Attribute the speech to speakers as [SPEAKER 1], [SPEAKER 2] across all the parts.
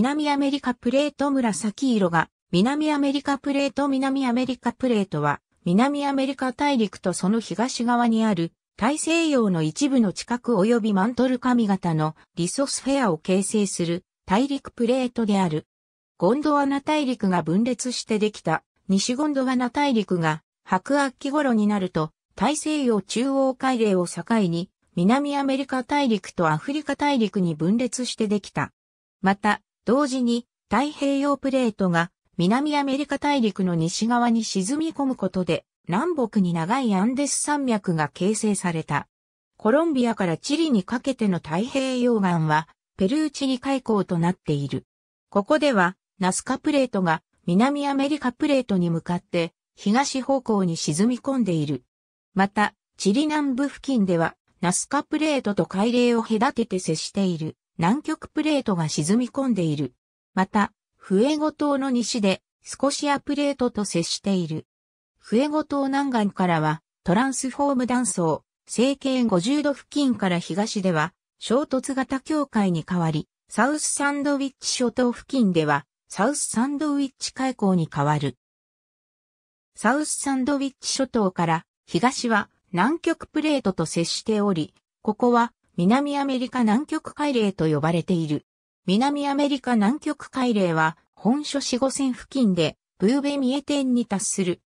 [SPEAKER 1] 南アメリカプレート紫色が、南アメリカプレート南アメリカプレートは、南アメリカ大陸とその東側にある大西洋の一部の近く及びマントル髪型のリソスフェアを形成する大陸プレートである。ゴンドワナ大陸が分裂してできた西ゴンドワナ大陸が白亜紀頃になると大西洋中央海嶺を境に南アメリカ大陸とアフリカ大陸に分裂してできた。また、同時に太平洋プレートが南アメリカ大陸の西側に沈み込むことで南北に長いアンデス山脈が形成された。コロンビアからチリにかけての太平洋岸はペルーチリ海溝となっている。ここではナスカプレートが南アメリカプレートに向かって東方向に沈み込んでいる。また、チリ南部付近ではナスカプレートと海嶺を隔てて接している。南極プレートが沈み込んでいる。また、フエゴ島の西でスコシアプレートと接している。フエゴ島南岸からはトランスフォーム断層、成形50度付近から東では衝突型境界に変わり、サウスサンドウィッチ諸島付近ではサウスサンドウィッチ海溝に変わる。サウスサンドウィッチ諸島から東は南極プレートと接しており、ここは南アメリカ南極海嶺と呼ばれている。南アメリカ南極海嶺は、本所四五線付近で、ブーベミエ点に達する。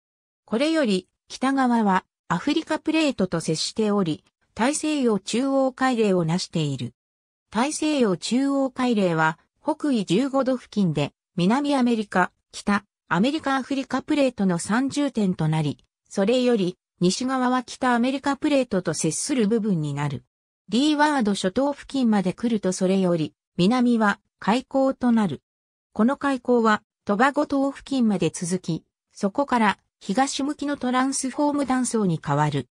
[SPEAKER 1] これより、北側は、アフリカプレートと接しており、大西洋中央海嶺を成している。大西洋中央海嶺は、北緯15度付近で、南アメリカ、北、アメリカアフリカプレートの30点となり、それより、西側は北アメリカプレートと接する部分になる。リーワード諸島付近まで来るとそれより、南は海溝となる。この海溝は、トバゴ島付近まで続き、そこから東向きのトランスフォーム断層に変わる。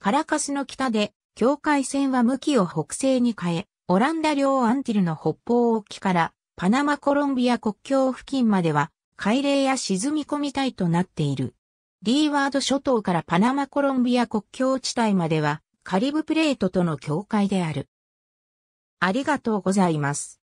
[SPEAKER 1] カラカスの北で、境界線は向きを北西に変え、オランダ領アンティルの北方沖からパナマコロンビア国境付近までは海嶺や沈み込み帯となっている。リーワード諸島からパナマコロンビア国境地帯まではカリブプレートとの境界である。ありがとうございます。